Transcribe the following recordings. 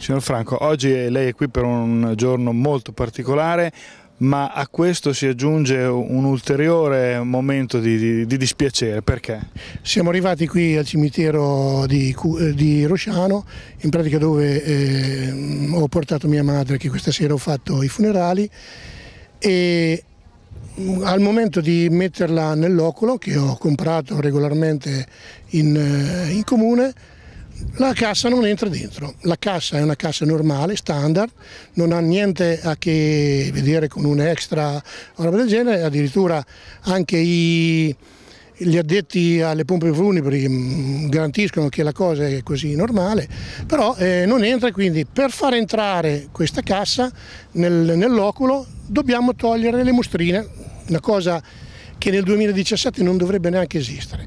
Signor Franco, oggi lei è qui per un giorno molto particolare, ma a questo si aggiunge un ulteriore momento di, di, di dispiacere, perché? Siamo arrivati qui al cimitero di, eh, di Rosciano, in pratica dove eh, ho portato mia madre che questa sera ho fatto i funerali e mm, al momento di metterla nell'oculo che ho comprato regolarmente in, eh, in comune la cassa non entra dentro, la cassa è una cassa normale, standard, non ha niente a che vedere con un extra o roba del genere, addirittura anche i, gli addetti alle pompe funebri mm, garantiscono che la cosa è così normale, però eh, non entra, quindi per far entrare questa cassa nel, nell'oculo dobbiamo togliere le mostrine, una cosa che nel 2017 non dovrebbe neanche esistere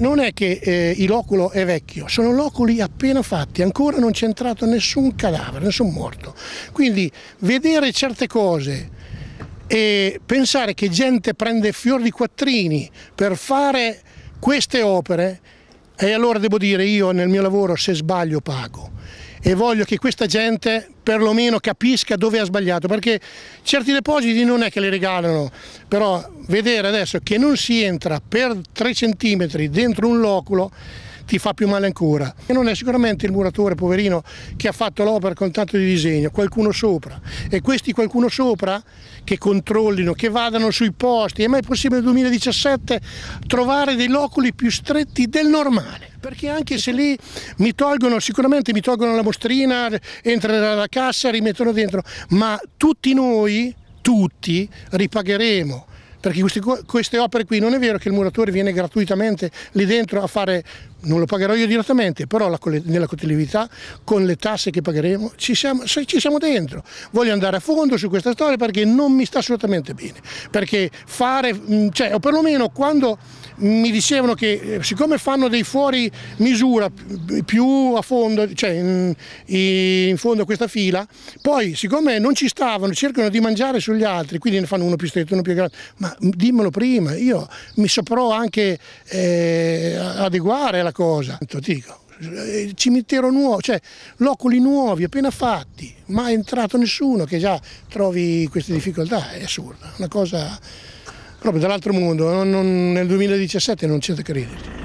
non è che eh, il loculo è vecchio, sono loculi appena fatti, ancora non c'è entrato nessun cadavere, nessun morto. Quindi vedere certe cose e pensare che gente prende fior di quattrini per fare queste opere, e allora devo dire io nel mio lavoro se sbaglio pago e voglio che questa gente perlomeno capisca dove ha sbagliato, perché certi depositi non è che li regalano, però vedere adesso che non si entra per 3 cm dentro un loculo ti fa più male ancora. E non è sicuramente il muratore poverino che ha fatto l'opera con tanto di disegno, qualcuno sopra. E questi qualcuno sopra che controllino, che vadano sui posti. È mai possibile nel 2017 trovare dei loculi più stretti del normale? perché anche se lì mi tolgono, sicuramente mi tolgono la mostrina, entrerà la cassa, rimettono dentro, ma tutti noi, tutti, ripagheremo perché queste, queste opere qui non è vero che il muratore viene gratuitamente lì dentro a fare non lo pagherò io direttamente, però la, nella collettività con le tasse che pagheremo ci siamo, ci siamo, dentro. Voglio andare a fondo su questa storia perché non mi sta assolutamente bene, perché fare, cioè, o perlomeno quando mi dicevano che eh, siccome fanno dei fuori misura più a fondo, cioè in, in fondo a questa fila, poi siccome non ci stavano, cercano di mangiare sugli altri, quindi ne fanno uno più stretto, uno più grande, ma dimmelo prima, io mi saprò anche eh, adeguare alla un'altra cosa, ti dico, eh, cimitero nuovo, cioè loculi nuovi appena fatti, mai entrato nessuno che già trovi queste difficoltà, è assurdo, una cosa proprio dall'altro mondo, non, non, nel 2017 non c'è da crederci.